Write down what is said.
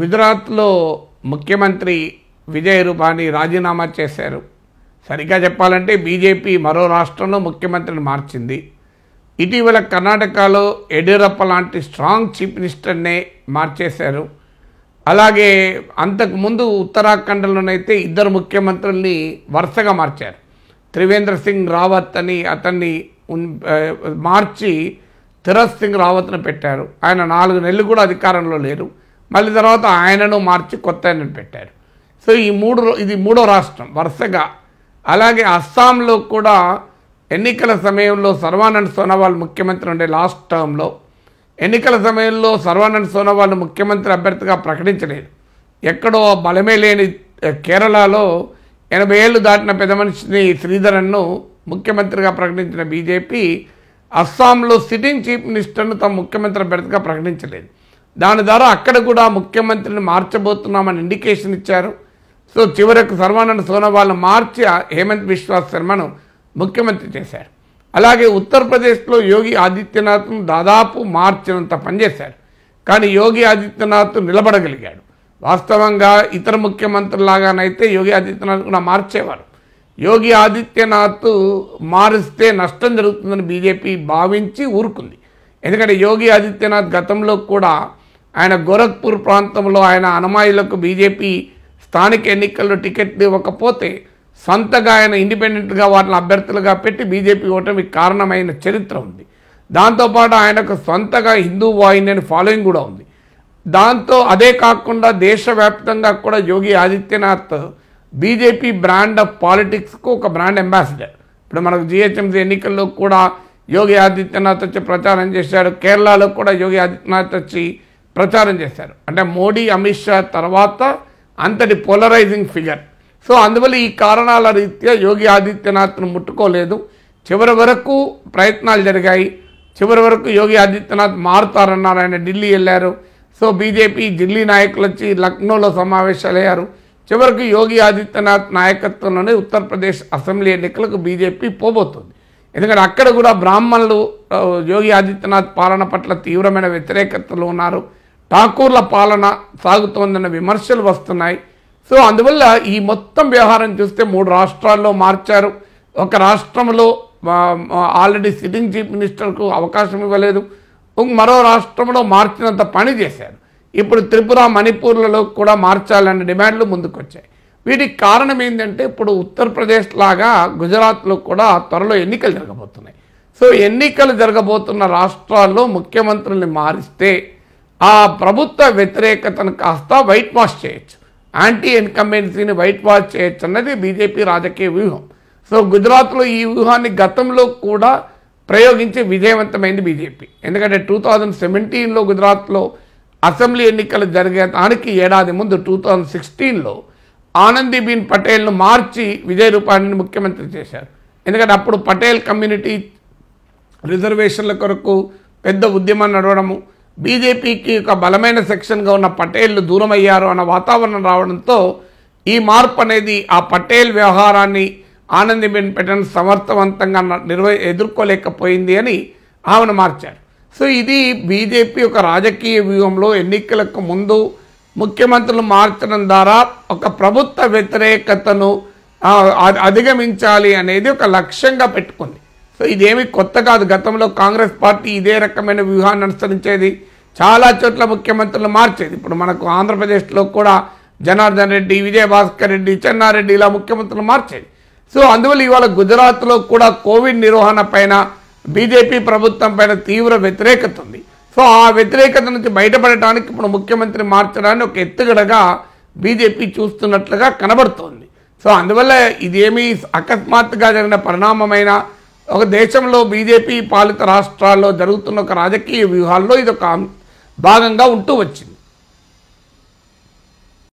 గుజరాత్లో ముఖ్యమంత్రి విజయ్ రూపాణి రాజీనామా చేశారు సరిగ్గా చెప్పాలంటే బీజేపీ మరో రాష్ట్రంలో ముఖ్యమంత్రిని మార్చింది ఇటీవల కర్ణాటకలో యడ్యూరప్ప లాంటి స్ట్రాంగ్ చీఫ్ మినిస్టర్నే మార్చేశారు అలాగే అంతకుముందు ఉత్తరాఖండ్లోనైతే ఇద్దరు ముఖ్యమంత్రుల్ని వరుసగా మార్చారు త్రివేంద్ర సింగ్ రావత్ అని అతన్ని మార్చి తిరత్ సింగ్ రావత్ను పెట్టారు ఆయన నాలుగు నెలలు కూడా అధికారంలో లేరు మళ్ళీ తర్వాత ఆయనను మార్చి కొత్త ఆయనను పెట్టారు సో ఈ మూడు ఇది మూడో రాష్ట్రం వరుసగా అలాగే అస్సాంలో కూడా ఎన్నికల సమయంలో సర్వానంద్ సోనోవాల్ ముఖ్యమంత్రి ఉండే లాస్ట్ టర్మ్లో ఎన్నికల సమయంలో సర్వానంద్ సోనోవాల్ ముఖ్యమంత్రి అభ్యర్థిగా ప్రకటించలేదు ఎక్కడో బలమే లేని కేరళలో ఎనభై ఏళ్ళు దాటిన పెద్ద మనిషిని శ్రీధరన్ను ముఖ్యమంత్రిగా ప్రకటించిన బీజేపీ అస్సాంలో సిట్టింగ్ చీఫ్ మినిస్టర్ను తమ ముఖ్యమంత్రి అభ్యర్థిగా ప్రకటించలేదు దాని ద్వారా అక్కడ కూడా ముఖ్యమంత్రిని మార్చబోతున్నామని ఇండికేషన్ ఇచ్చారు సో చివరకు సర్వానంద సోనోవాల్ను మార్చి హేమంత్ విశ్వాస్ శర్మను ముఖ్యమంత్రి చేశారు అలాగే ఉత్తరప్రదేశ్లో యోగి ఆదిత్యనాథ్ను దాదాపు మార్చినంత పనిచేశారు కానీ యోగి ఆదిత్యనాథ్ నిలబడగలిగాడు వాస్తవంగా ఇతర ముఖ్యమంత్రులాగానైతే యోగి ఆదిత్యనాథ్ కూడా మార్చేవారు యోగి ఆదిత్యనాథ్ మారిస్తే నష్టం జరుగుతుందని బీజేపీ భావించి ఊరుకుంది ఎందుకంటే యోగి ఆదిత్యనాథ్ గతంలో కూడా ఆయన గోరఖ్పూర్ ప్రాంతంలో ఆయన అనమాయిలకు బీజేపీ స్థానిక ఎన్నికల్లో టికెట్ ఇవ్వకపోతే సొంతగా ఆయన ఇండిపెండెంట్గా వాటిని అభ్యర్థులుగా పెట్టి బీజేపీ ఓటమికి కారణమైన చరిత్ర ఉంది దాంతోపాటు ఆయనకు సొంతగా హిందూ వాహిని అని ఫాలోయింగ్ కూడా ఉంది దాంతో అదే కాకుండా దేశవ్యాప్తంగా కూడా Yogi Adityanath BJP brand of పాలిటిక్స్కు ఒక బ్రాండ్ అంబాసిడర్ ఇప్పుడు మనకు జిహెచ్ఎంసీ ఎన్నికల్లో కూడా యోగి ఆదిత్యనాథ్ వచ్చి ప్రచారం చేశాడు కేరళలో కూడా యోగి ఆదిత్యనాథ్ వచ్చి ప్రచారం చేశారు అంటే మోడీ అమిత్ షా తర్వాత అంతటి పోలరైజింగ్ ఫిగర్ సో అందువల్ల ఈ కారణాల రీత్యా యోగి ఆదిత్యనాథ్ను ముట్టుకోలేదు చివరి వరకు ప్రయత్నాలు జరిగాయి చివరి వరకు యోగి ఆదిత్యనాథ్ మారుతారన్నారు ఆయన ఢిల్లీ వెళ్ళారు సో బీజేపీ ఢిల్లీ నాయకులు వచ్చి లక్నోలో సమావేశాలు అయ్యారు చివరికి యోగి ఆదిత్యనాథ్ నాయకత్వంలోనే ఉత్తరప్రదేశ్ అసెంబ్లీ ఎన్నికలకు బీజేపీ పోబోతుంది ఎందుకంటే అక్కడ కూడా బ్రాహ్మణులు యోగి ఆదిత్యనాథ్ పాలన పట్ల తీవ్రమైన వ్యతిరేకతలు ఉన్నారు ఠాకూర్ల పాలన సాగుతోందన్న విమర్శలు వస్తున్నాయి సో అందువల్ల ఈ మొత్తం వ్యవహారం చూస్తే మూడు రాష్ట్రాల్లో మార్చారు ఒక రాష్ట్రంలో ఆల్రెడీ సిట్టింగ్ చీఫ్ మినిస్టర్కు అవకాశం ఇవ్వలేదు మరో రాష్ట్రంలో మార్చినంత పని చేశారు ఇప్పుడు త్రిపుర మణిపూర్లలో కూడా మార్చాలన్న డిమాండ్లు ముందుకొచ్చాయి వీటికి కారణం ఏంటంటే ఇప్పుడు ఉత్తరప్రదేశ్ లాగా గుజరాత్లో కూడా త్వరలో ఎన్నికలు జరగబోతున్నాయి సో ఎన్నికలు జరగబోతున్న రాష్ట్రాల్లో ముఖ్యమంత్రుల్ని మారిస్తే ఆ ప్రభుత్వ వ్యతిరేకతను కాస్త వైట్ వాష్ చేయొచ్చు యాంటీ ఇన్కంబెన్సీని వైట్ వాష్ చేయొచ్చు అన్నది బీజేపీ రాజకీయ వ్యూహం సో గుజరాత్లో ఈ వ్యూహాన్ని గతంలో కూడా ప్రయోగించి విజయవంతమైంది బీజేపీ ఎందుకంటే టూ థౌజండ్ సెవెంటీన్లో గుజరాత్లో అసెంబ్లీ ఎన్నికలు జరిగే దానికి ఏడాది ముందు టూ థౌజండ్ సిక్స్టీన్లో ఆనందీబీన్ పటేల్ను మార్చి విజయ్ రూపాణిని ముఖ్యమంత్రి చేశారు ఎందుకంటే అప్పుడు పటేల్ కమ్యూనిటీ రిజర్వేషన్ల కొరకు పెద్ద ఉద్యమం నడవడము బీజేపీకి ఒక బలమైన సెక్షన్గా ఉన్న పటేళ్లు దూరం అయ్యారు అన్న వాతావరణం రావడంతో ఈ మార్పు అనేది ఆ పటేల్ వ్యవహారాన్ని ఆనందిబెన్ పెట్టడం సమర్థవంతంగా నిర్వ ఎదుర్కోలేకపోయింది అని ఆమెను మార్చారు సో ఇది బీజేపీ ఒక రాజకీయ వ్యూహంలో ఎన్నికలకు ముందు ముఖ్యమంత్రులు మార్చడం ద్వారా ఒక ప్రభుత్వ వ్యతిరేకతను అధిగమించాలి అనేది ఒక లక్ష్యంగా పెట్టుకుంది సో ఇదేమి కొత్త కాదు గతంలో కాంగ్రెస్ పార్టీ ఇదే రకమైన వ్యూహాన్ని అనుసరించేది చాలా చోట్ల ముఖ్యమంత్రులు మార్చేది ఇప్పుడు మనకు ఆంధ్రప్రదేశ్లో కూడా జనార్దన్ రెడ్డి విజయభాస్కర్ రెడ్డి చెన్నారెడ్డి ఇలా ముఖ్యమంత్రులు మార్చేది సో అందువల్ల ఇవాళ గుజరాత్లో కూడా కోవిడ్ నిర్వహణ పైన బీజేపీ ప్రభుత్వం పైన తీవ్ర వ్యతిరేకత ఉంది సో ఆ వ్యతిరేకత నుంచి బయటపడటానికి ఇప్పుడు ముఖ్యమంత్రి మార్చడాన్ని ఒక ఎత్తుగడగా బీజేపీ చూస్తున్నట్లుగా కనబడుతోంది సో అందువల్ల ఇదేమీ అకస్మాత్తుగా జరిగిన పరిణామమైన ఒక దేశంలో బీజేపీ పాలిత రాష్ట్రాల్లో జరుగుతున్న ఒక రాజకీయ వ్యూహాల్లో ఇది ఒక భాగంగా ఉంటూ వచ్చింది